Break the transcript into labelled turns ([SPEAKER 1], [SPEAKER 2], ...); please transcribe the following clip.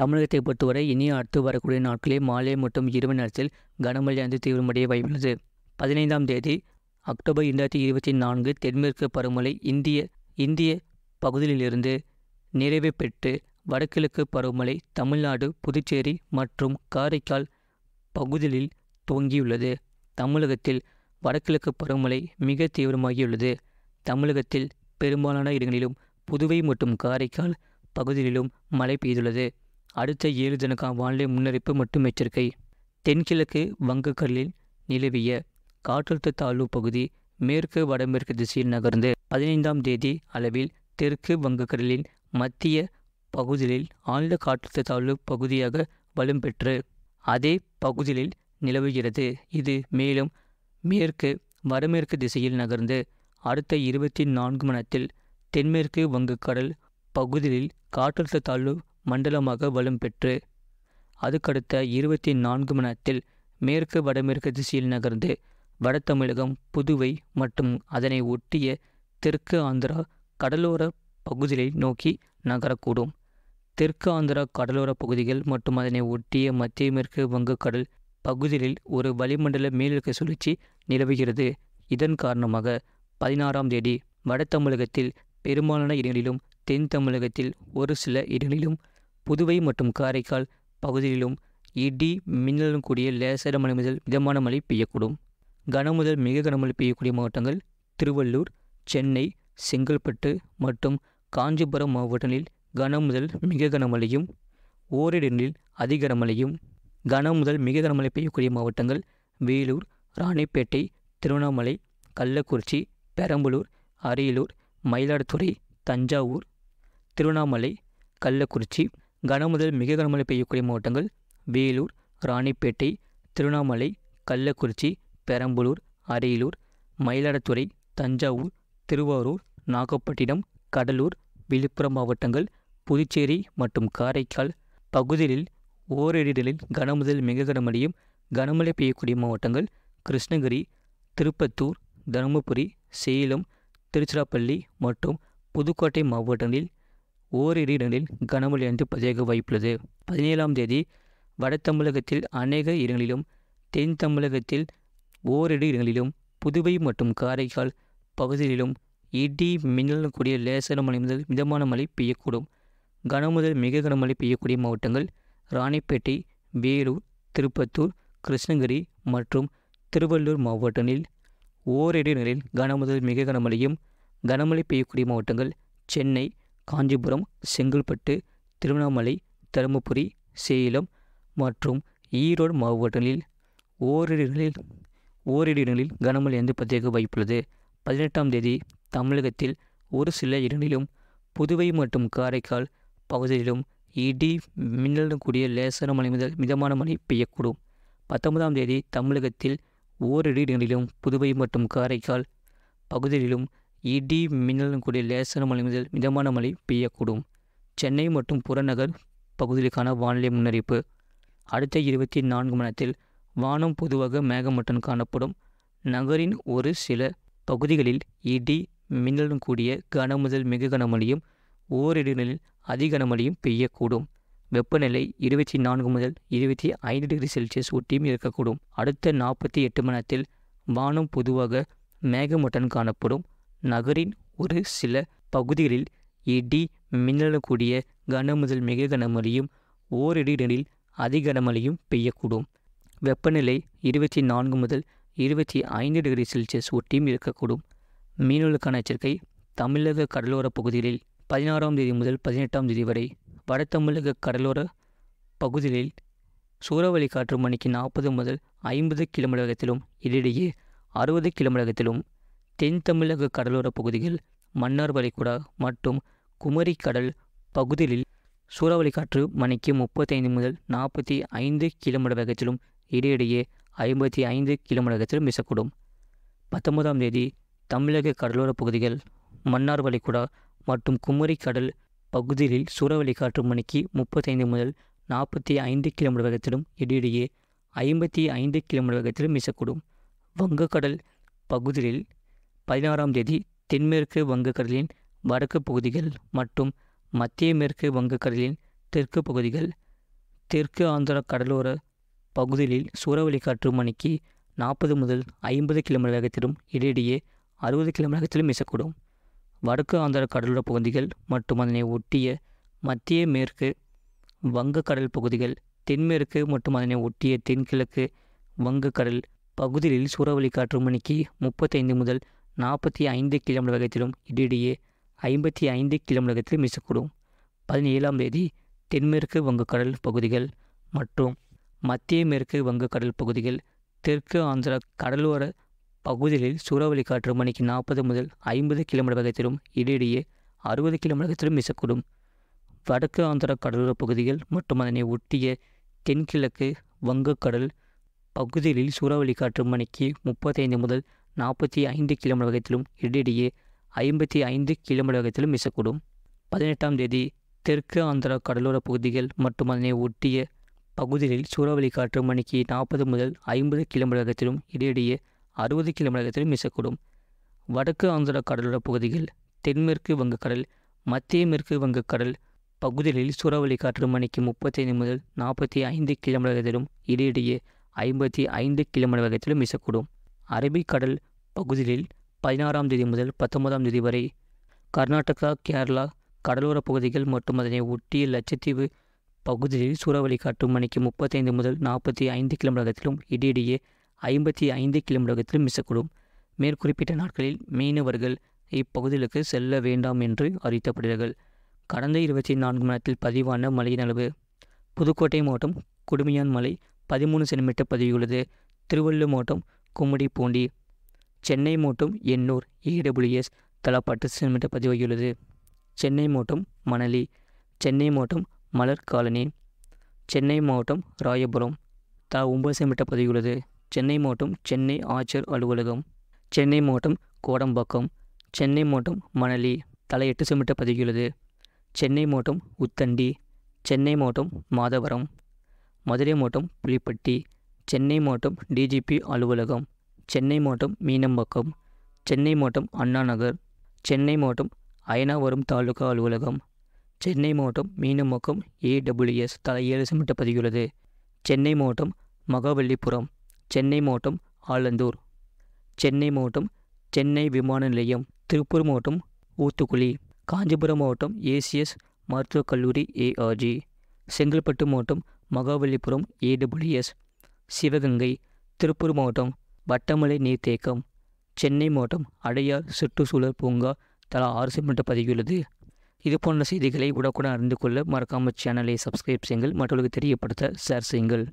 [SPEAKER 1] தமிழகத்தை பொறுத்தவரை இனி அடுத்து வரக்கூடிய நாட்களில் மாலை மற்றும் இரவு நேரத்தில் கனமழையானது தீவிரமடைய வாய்ப்புள்ளது பதினைந்தாம் தேதி அக்டோபர் இரண்டாயிரத்தி இருபத்தி நான்கு தென்மேற்கு பருவமழை இந்திய இந்திய பகுதிகளிலிருந்து நிறைவு பெற்று வடகிழக்கு பருவமழை தமிழ்நாடு புதுச்சேரி மற்றும் காரைக்கால் பகுதிகளில் துவங்கியுள்ளது தமிழகத்தில் வடகிழக்கு பருவமழை மிக தீவிரமாகியுள்ளது தமிழகத்தில் பெரும்பாலான இடங்களிலும் புதுவை மற்றும் காரைக்கால் பகுதிகளிலும் மழை பெய்துள்ளது அடுத்த ஏழு தினக்கான வானிலை முன்னறிப்பு மற்றும் எச்சரிக்கை தென்கிழக்கு வங்கக்கடலில் நிலவிய காற்றழுத்த தாழ்வு பகுதி மேற்கு வடமேற்கு திசையில் நகர்ந்து பதினைந்தாம் தேதி அளவில் தெற்கு வங்கக்கடலின் மத்திய பகுதியில் ஆழ்ந்த காற்றழுத்த தாழ்வு பகுதியாக வலும் பெற்று அதே பகுதிகளில் நிலவுகிறது இது மேலும் மேற்கு வடமேற்கு திசையில் நகர்ந்து அடுத்த இருபத்தி நான்கு மணத்தில் தென்மேற்கு வங்கக்கடல் பகுதியில் காற்றழுத்த தாழ்வு மண்டலமாக வலும் பெற்று அதுக்கடுத்த இருபத்தி நான்கு மணி நேரத்தில் மேற்கு வடமேற்கு திசையில் நகர்ந்து வட தமிழகம் புதுவை மற்றும் அதனை ஒட்டிய தெற்கு ஆந்திரா கடலோர பகுதிகளை நோக்கி நகரக்கூடும் தெற்கு ஆந்திரா கடலோர பகுதிகள் மற்றும் அதனை ஒட்டிய மத்திய மேற்கு வங்கக்கடல் பகுதிகளில் ஒரு வளிமண்டல மேலிறக்க சுழற்சி நிலவுகிறது இதன் காரணமாக பதினாறாம் தேதி வட தமிழகத்தில் பெரும்பாலான இடங்களிலும் தென் தமிழகத்தில் ஒரு சில இடங்களிலும் புதுவை மற்றும் காரைக்கால் பகுதியிலும் இடி மின்னலுடன் கூடிய லேசர மழை முதல் மிதமான மழை பெய்யக்கூடும் கனமுதல் மிக கனமழை பெய்யக்கூடிய மாவட்டங்கள் திருவள்ளூர் சென்னை செங்கல்பட்டு மற்றும் காஞ்சிபுரம் மாவட்டங்களில் கன முதல் மிக கனமழையும் ஓரிடங்களில் அதிகனமழையும் கன முதல் மிக கனமழை பெய்யக்கூடிய மாவட்டங்கள் வேலூர் ராணிப்பேட்டை திருவண்ணாமலை கள்ளக்குறிச்சி பெரம்பலூர் அரியலூர் மயிலாடுதுறை தஞ்சாவூர் திருவண்ணாமலை கள்ளக்குறிச்சி கனமுதல் மிக கனமழை பெய்யக்கூடிய மாவட்டங்கள் வேலூர் ராணிப்பேட்டை திருவண்ணாமலை கள்ளக்குறிச்சி பெரம்பலூர் அரியலூர் மயிலாடுதுறை தஞ்சாவூர் திருவாரூர் நாகப்பட்டினம் கடலூர் விழுப்புரம் மாவட்டங்கள் புதுச்சேரி மற்றும் காரைக்கால் பகுதிகளில் ஓரிடங்களில் கனமுதல் மிக கனமழையும் கனமழை பெய்யக்கூடிய மாவட்டங்கள் கிருஷ்ணகிரி திருப்பத்தூர் தருமபுரி சேலம் திருச்சிராப்பள்ளி மற்றும் புதுக்கோட்டை மாவட்டங்களில் ஓரிரு இடங்களில் கனமழை என்று பதிவாக வாய்ப்புள்ளது பதினேழாம் தேதி வட தமிழகத்தில் அநேக இடங்களிலும் தென் தமிழகத்தில் ஓரிரு இடங்களிலும் புதுவை மற்றும் காரைக்கால் பகுதிகளிலும் இடி மின்னலுடன் கூடிய லேசான மழை முதல் மிதமான மழை பெய்யக்கூடும் கனமுதல் மிக கனமழை பெய்யக்கூடிய மாவட்டங்கள் ராணிப்பேட்டை வேலூர் திருப்பத்தூர் கிருஷ்ணகிரி மற்றும் திருவள்ளூர் மாவட்டங்களில் ஓரிரு இடங்களில் கனமுதல் மிக கனமழையும் கனமழை பெய்யக்கூடிய மாவட்டங்கள் சென்னை காஞ்சிபுரம் செங்கல்பட்டு திருவண்ணாமலை தருமபுரி சேலம் மற்றும் ஈரோடு மாவட்டங்களில் ஓரிரு இடங்களில் ஓரிரு இடங்களில் கனமழை என்று பதிவாக வாய்ப்புள்ளது பதினெட்டாம் தேதி தமிழகத்தில் ஒரு சில இடங்களிலும் புதுவை மற்றும் காரைக்கால் பகுதியிலும் இடி மின்னலுடன் கூடிய லேசான மழை முதல் மிதமான மழை பெய்யக்கூடும் பத்தொன்பதாம் தேதி தமிழகத்தில் ஓரிரு இடங்களிலும் புதுவை மற்றும் காரைக்கால் பகுதிகளிலும் இடி மின்னலும் கூடிய லேசான மழை முதல் மிதமான மழை பெய்யக்கூடும் சென்னை மற்றும் புறநகர் பகுதிகளுக்கான வானிலை முன்னறிப்பு அடுத்த இருபத்தி நான்கு மணி நேரத்தில் வானம் பொதுவாக மேகமட்டன் காணப்படும் நகரின் ஒரு சில பகுதிகளில் இடி மின்னலும் கூடிய கன முதல் மிக கனமழையும் ஓரிடங்களில் அதிகனமழையும் பெய்யக்கூடும் வெப்பநிலை இருபத்தி நான்கு முதல் இருபத்தி ஐந்து டிகிரி செல்சியஸ் ஒட்டியும் இருக்கக்கூடும் அடுத்த நாற்பத்தி எட்டு மணி நேரத்தில் வானம் பொதுவாக மேகமட்டன் காணப்படும் நகரின் ஒரு சில பகுதிகளில் இடி மின்னலக்கூடிய கனமுதல் மிக கனமழையும் அதிக கனமழையும் பெய்யக்கூடும் வெப்பநிலை இருபத்தி நான்கு முதல் இருபத்தி ஐந்து டிகிரி செல்சியஸ் ஒட்டியும் இருக்கக்கூடும் மீனவர்களுக்கான எச்சரிக்கை தமிழக கடலோர பகுதிகளில் பதினாறாம் தேதி முதல் பதினெட்டாம் தேதி வரை வட தமிழக கடலோர பகுதிகளில் சூறாவளி காற்று மணிக்கு நாற்பது முதல் ஐம்பது கிலோமீட்டர் வேகத்திலும் இடையிடையே அறுபது கிலோமீட்டர் வேகத்திலும் தென் தமிழக கடலோர பகுதிகள் மன்னார் வளைகுடா மற்றும் குமரி கடல் பகுதிகளில் சூறாவளி காற்று மணிக்கு முப்பத்தைந்து முதல் நாற்பத்தி ஐந்து கிலோமீட்டர் வேகத்திலும் இடையிடையே ஐம்பத்தி ஐந்து கிலோமீட்டர் வேகத்திலும் வீசக்கூடும் பத்தொன்பதாம் தேதி தமிழக கடலோர பகுதிகள் மன்னார் வளைகுடா மற்றும் குமரி கடல் பகுதிகளில் சூறாவளி காற்று மணிக்கு முப்பத்தைந்து முதல் நாற்பத்தி ஐந்து கிலோமீட்டர் வேகத்திலும் இடையிடையே ஐம்பத்தி ஐந்து கிலோமீட்டர் வேகத்திலும் வீசக்கூடும் வங்கக்கடல் பகுதிகளில் பதினாறாம் தேதி தென்மேற்கு வங்கக்கடலின் வடக்கு பகுதிகள் மற்றும் மத்திய மேற்கு வங்கக்கடலின் தெற்கு பகுதிகள் தெற்கு ஆந்திர கடலோர பகுதிகளில் சூறாவளி காற்று மணிக்கு நாற்பது முதல் ஐம்பது கிலோமீட்டர் வேகத்திலும் இடையிடையே அறுபது கிலோமீட்டர் வேகத்திலும் வீசக்கூடும் வடக்கு ஆந்திர கடலோர பகுதிகள் மற்றும் அதனை ஒட்டிய மத்திய மேற்கு வங்கக்கடல் பகுதிகள் தென்மேற்கு மற்றும் அதனை ஒட்டிய தென்கிழக்கு வங்கக்கடல் பகுதிகளில் சூறாவளி காற்று மணிக்கு முப்பத்தைந்து முதல் நாற்பத்தி ஐந்து கிலோமீட்டர் வேகத்திலும் இடையிடையே ஐம்பத்தி ஐந்து கிலோமீட்டர் வேகத்திலும் வீசக்கூடும் பதினேழாம் தேதி தென்மேற்கு வங்கக்கடல் பகுதிகள் மற்றும் மத்திய மேற்கு வங்கக்கடல் பகுதிகள் தெற்கு ஆந்திரா கடலோர பகுதிகளில் சூறாவளி காற்று மணிக்கு நாற்பது முதல் ஐம்பது கிலோமீட்டர் வேகத்திலும் இடையிடையே அறுபது கிலோமீட்டர் வேகத்திலும் வீசக்கூடும் வடக்கு ஆந்திரா கடலோர பகுதிகள் மற்றும் அதனை ஒட்டிய தென்கிழக்கு வங்கக்கடல் பகுதிகளில் சூறாவளி காற்று மணிக்கு முப்பத்தைந்து முதல் நாற்பத்தி ஐந்து கிலோமீட்டர் வேகத்திலும் இடையிடையே ஐம்பத்தி ஐந்து கிலோமீட்டர் வேகத்திலும் வீசக்கூடும் பதினெட்டாம் தேதி தெற்கு ஆந்திரா கடலோரப் பகுதிகள் மற்றும் அதனை ஒட்டிய பகுதிகளில் சூறாவளி காற்று மணிக்கு நாற்பது முதல் ஐம்பது கிலோமீட்டர் வேகத்திலும் இடையிடையே அறுபது கிலோமீட்டர் வேகத்திலும் வீசக்கூடும் வடக்கு ஆந்திரா கடலோரப் பகுதிகள் தென்மேற்கு வங்கக்கடல் மத்திய மேற்கு வங்கக்கடல் பகுதிகளில் சூறாவளி காற்று மணிக்கு முப்பத்தைந்து முதல் நாற்பத்தி ஐந்து கிலோமீட்டர் வேகத்திலும் இடையிடையே ஐம்பத்தி ஐந்து கிலோமீட்டர் வேகத்திலும் வீசக்கூடும் அரபிக்கடல் பகுதிகளில் பதினாறாம் தேதி முதல் பத்தொன்பதாம் தேதி வரை கர்நாடகா கேரளா கடலோரப் பகுதிகள் மற்றும் அதனை ஒட்டிய லட்சத்தீவு பகுதிகளில் சூறாவளி காட்டும் மணிக்கு முப்பத்தைந்து முதல் நாற்பத்தி ஐந்து கிலோமீட்டரகத்திலும் இடையிடையே ஐம்பத்தி ஐந்து கிலோமீட்டரகத்திலும் வீசக்கூடும் மேற்குறிப்பிட்ட நாட்களில் மீனவர்கள் இப்பகுதிகளுக்கு செல்ல வேண்டாம் என்று அறிவித்தப்படுகிறார்கள் கடந்த இருபத்தி நான்கு மணி நேரத்தில் பதிவான மழையின் அளவு புதுக்கோட்டை மாவட்டம் குடுமையான் மலை பதிமூணு சென்டிமீட்டர் பதிவுள்ளது திருவள்ளூர் மாவட்டம் பூண்டி சென்னை மூட்டும் எண்ணூர் ஏடபிள்யூஎஸ் தலா பத்து சென்மீட்டர் பதிவாகியுள்ளது சென்னை மாவட்டம் மணலி சென்னை மாவட்டம் மலர் காலனி சென்னை மாவட்டம் ராயபுரம் தா ஒன்பது சென்மீட்டர் பதிவுள்ளது சென்னை மாவட்டம் சென்னை ஆட்சியர் அலுவலகம் சென்னை மாவட்டம் கோடம்பாக்கம் சென்னை மாவட்டம் மணலி தலை எட்டு சென்மீட்டர் பதிவுள்ளது சென்னை மாவட்டம் உத்தண்டி சென்னை மாவட்டம் மாதவரம் மதுரை மாவட்டம் புலிப்பட்டி சென்னை மாவட்டம் டிஜிபி அலுவலகம் சென்னை மாவட்டம் மீனம்பாக்கம் சென்னை மாவட்டம் அண்ணா நகர் சென்னை மாவட்டம் அயனாவரம் தாலுகா அலுவலகம் சென்னை மாவட்டம் மீனம்பாக்கம் ஏடபிள்யூஎஸ் சமிட்ட பதிவுள்ளது சென்னை மாவட்டம் மகாவல்லிபுரம் சென்னை மாவட்டம் ஆலந்தூர் சென்னை மாவட்டம் சென்னை விமான நிலையம் திருப்பூர் மாவட்டம் ஊத்துக்குழி காஞ்சிபுரம் மாவட்டம் ஏசிஎஸ் மருத்துவக் கல்லூரி ஏஆர்ஜி செங்கல்பட்டு மாவட்டம் மகாவல்லிபுரம் ஏடபிள்யூஎஸ் சிவகங்கை திருப்பூர் மாவட்டம் வட்டமலை நீர்த்தேக்கம் சென்னை மாவட்டம் அடையார் சுற்றுச்சூழல் பூங்கா தலா ஆறு சிமெண்ட் பதுகியுள்ளது இது போன்ற செய்திகளை உடனுக்குடன் அறிந்து கொள்ள மறக்காமல் சேனலை சப்ஸ்கிரைப் செய்யுங்கள் மற்றவர்களுக்கு தெரியப்படுத்த ஷேர் செய்யுங்கள்